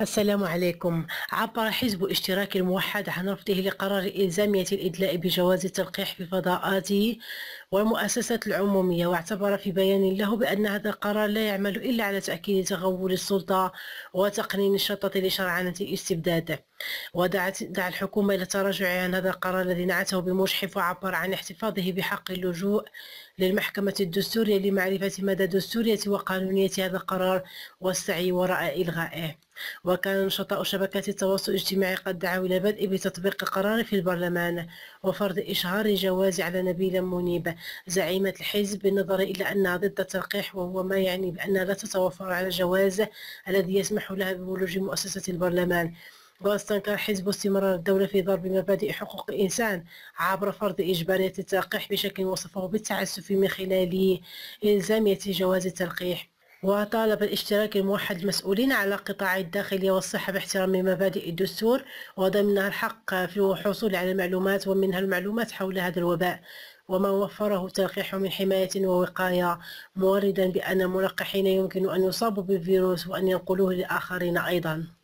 السلام عليكم عبر حزب الاشتراك الموحد عن رفضه لقرار إلزامية الإدلاء بجواز التلقيح في فضاءاته والمؤسسات العمومية واعتبر في بيان له بأن هذا القرار لا يعمل إلا على تأكيد تغول السلطة وتقنين الشرطة لشرعنة الاستبداد ودعت دعا الحكومة إلى التراجع عن هذا القرار الذي نعته بمجحف وعبر عن احتفاظه بحق اللجوء للمحكمة الدستورية لمعرفة مدى دستورية وقانونية هذا القرار والسعي وراء إلغائه وكان نشطاء شبكات التواصل الاجتماعي قد دعوا إلى بدء بتطبيق قرار في البرلمان وفرض إشهار جواز على نبيل منيب زعيمة الحزب بالنظر إلى أنها ضد التلقيح وهو ما يعني بأن لا تتوفر على جواز الذي يسمح لها بولوج مؤسسة البرلمان واستنكر حزب استمرار الدولة في ضرب مبادئ حقوق الإنسان عبر فرض إجبارية التلقيح بشكل وصفه بالتعسف من خلال إلزامية جواز التلقيح وطالب الاشتراك الموحد المسؤولين على قطاع الداخلية والصحة باحترام مبادئ الدستور وضمنها الحق في الحصول على المعلومات ومنها المعلومات حول هذا الوباء وما وفره تلقيح من حماية ووقاية موردا بأن الملقحين يمكن أن يصابوا بالفيروس وأن ينقلوه لآخرين أيضا